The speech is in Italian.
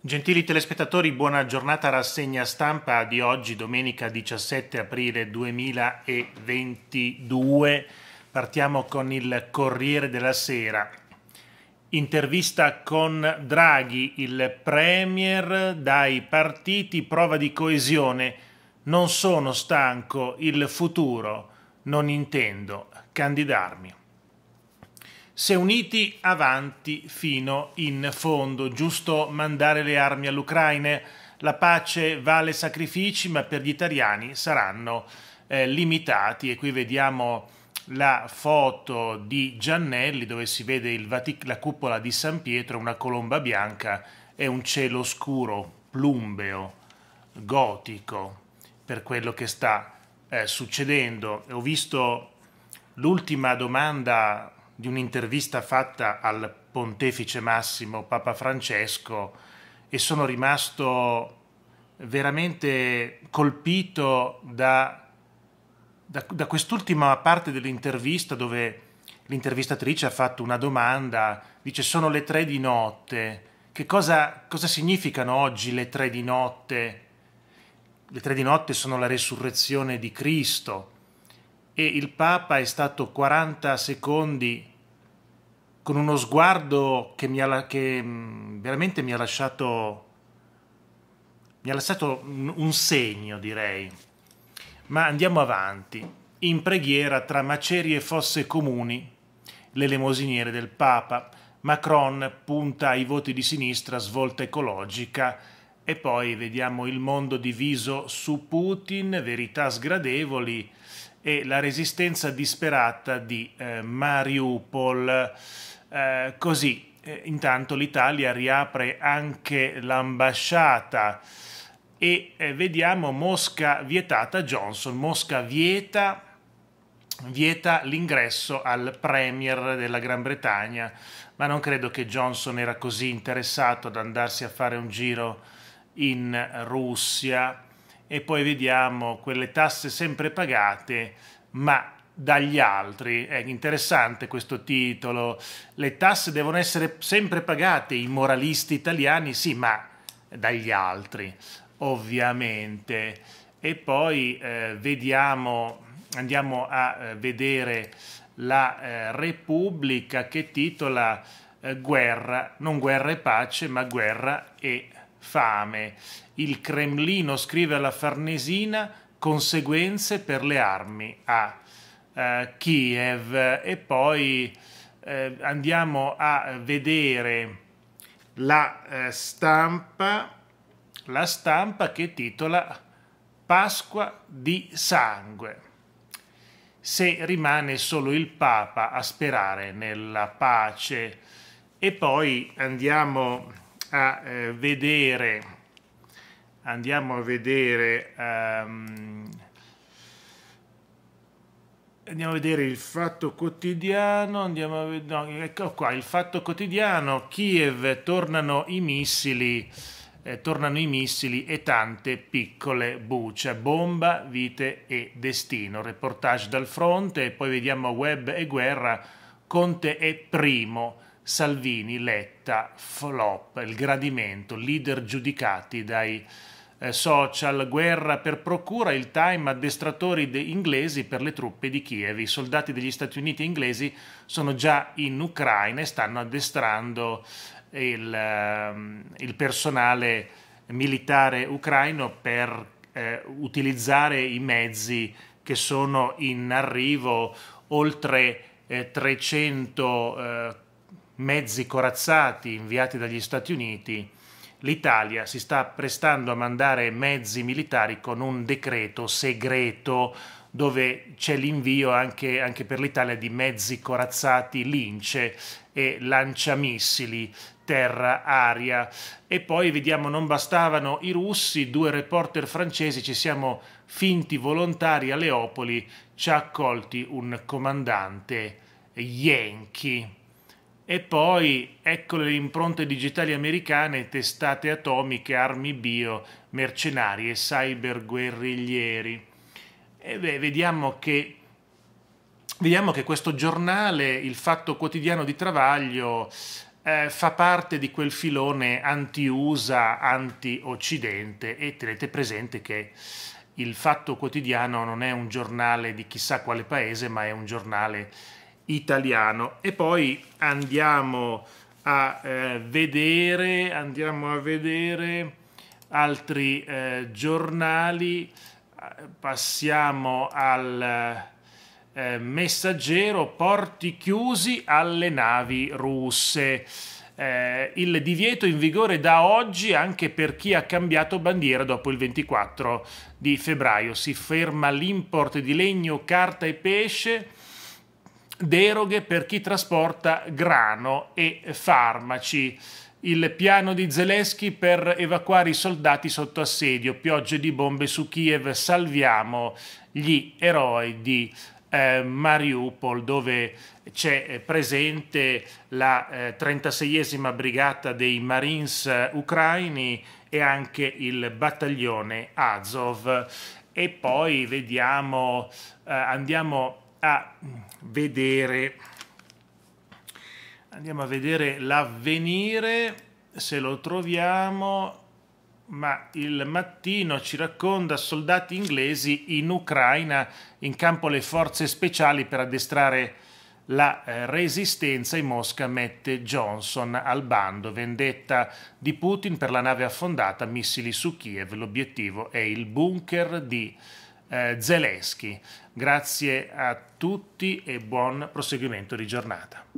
Gentili telespettatori, buona giornata rassegna stampa di oggi, domenica 17 aprile 2022. Partiamo con il Corriere della Sera. Intervista con Draghi, il Premier dai partiti, prova di coesione. Non sono stanco, il futuro, non intendo candidarmi se uniti avanti fino in fondo. Giusto mandare le armi all'Ucraina? La pace vale sacrifici, ma per gli italiani saranno eh, limitati. E qui vediamo la foto di Giannelli dove si vede Vatic- la cupola di San Pietro, una colomba bianca e un cielo scuro, plumbeo, gotico, per quello che sta eh, succedendo. Ho visto l'ultima domanda di un'intervista fatta al pontefice Massimo Papa Francesco e sono rimasto veramente colpito da, da, da quest'ultima parte dell'intervista dove l'intervistatrice ha fatto una domanda, dice sono le tre di notte, che cosa, cosa significano oggi le tre di notte? Le tre di notte sono la resurrezione di Cristo e il Papa è stato 40 secondi con uno sguardo che, mi ha, che mm, veramente mi ha lasciato, mi ha lasciato un segno, direi. Ma andiamo avanti. In preghiera tra macerie e fosse comuni, l'elemosiniere del Papa, Macron punta ai voti di sinistra, svolta ecologica, e poi vediamo il mondo diviso su Putin, verità sgradevoli, e la resistenza disperata di eh, Mariupol. Eh, così, eh, intanto l'Italia riapre anche l'ambasciata e eh, vediamo Mosca vietata Johnson. Mosca vieta, vieta l'ingresso al Premier della Gran Bretagna, ma non credo che Johnson era così interessato ad andarsi a fare un giro in Russia e poi vediamo quelle tasse sempre pagate, ma dagli altri. È interessante questo titolo. Le tasse devono essere sempre pagate, i moralisti italiani, sì, ma dagli altri, ovviamente. E poi eh, vediamo, andiamo a eh, vedere la eh, Repubblica che titola eh, Guerra, non guerra e pace, ma guerra e fame. Il Cremlino scrive alla Farnesina conseguenze per le armi a eh, Kiev e poi eh, andiamo a vedere la eh, stampa la stampa che titola Pasqua di sangue. Se rimane solo il Papa a sperare nella pace. E poi andiamo a eh, vedere, andiamo a vedere, um, andiamo a vedere il fatto quotidiano, andiamo a vedere, no, ecco qua, il fatto quotidiano, Kiev, tornano i missili, eh, tornano i missili e tante piccole bucce, bomba, vite e destino, reportage dal fronte, poi vediamo web e guerra, Conte è primo, Salvini, Letta, flop, il gradimento, leader giudicati dai eh, social, guerra per procura, il time, addestratori inglesi per le truppe di Kiev. I soldati degli Stati Uniti e inglesi sono già in Ucraina e stanno addestrando il, eh, il personale militare ucraino per eh, utilizzare i mezzi che sono in arrivo oltre 300 eh, mezzi corazzati inviati dagli Stati Uniti, l'Italia si sta prestando a mandare mezzi militari con un decreto segreto dove c'è l'invio anche, anche per l'Italia di mezzi corazzati lince e lanciamissili terra-aria. E poi vediamo non bastavano i russi, due reporter francesi, ci siamo finti volontari a Leopoli, ci ha accolti un comandante yankee. E poi ecco le impronte digitali americane, testate atomiche, armi bio, mercenari e cyber guerriglieri. E beh, vediamo che vediamo che questo giornale, il Fatto Quotidiano di Travaglio, eh, fa parte di quel filone anti-USA, anti-Occidente e tenete presente che il Fatto Quotidiano non è un giornale di chissà quale paese, ma è un giornale italiano. E poi andiamo a eh, vedere, andiamo a vedere altri eh, giornali, passiamo al eh, messaggero, porti chiusi alle navi russe. Eh, il divieto in vigore da oggi anche per chi ha cambiato bandiera dopo il 24 di febbraio. Si ferma l'import di legno, carta e pesce deroghe per chi trasporta grano e farmaci. Il piano di Zelensky per evacuare i soldati sotto assedio, piogge di bombe su Kiev, salviamo gli eroi di eh, Mariupol, dove c'è presente la eh, 36esima brigata dei Marines eh, ucraini e anche il battaglione Azov. E poi vediamo, eh, andiamo a vedere andiamo a vedere l'avvenire se lo troviamo ma il mattino ci racconta soldati inglesi in Ucraina in campo le forze speciali per addestrare la eh, resistenza in Mosca mette Johnson al bando. Vendetta di Putin per la nave affondata, missili su Kiev. L'obiettivo è il bunker di eh, Zelensky. Grazie a tutti e buon proseguimento di giornata.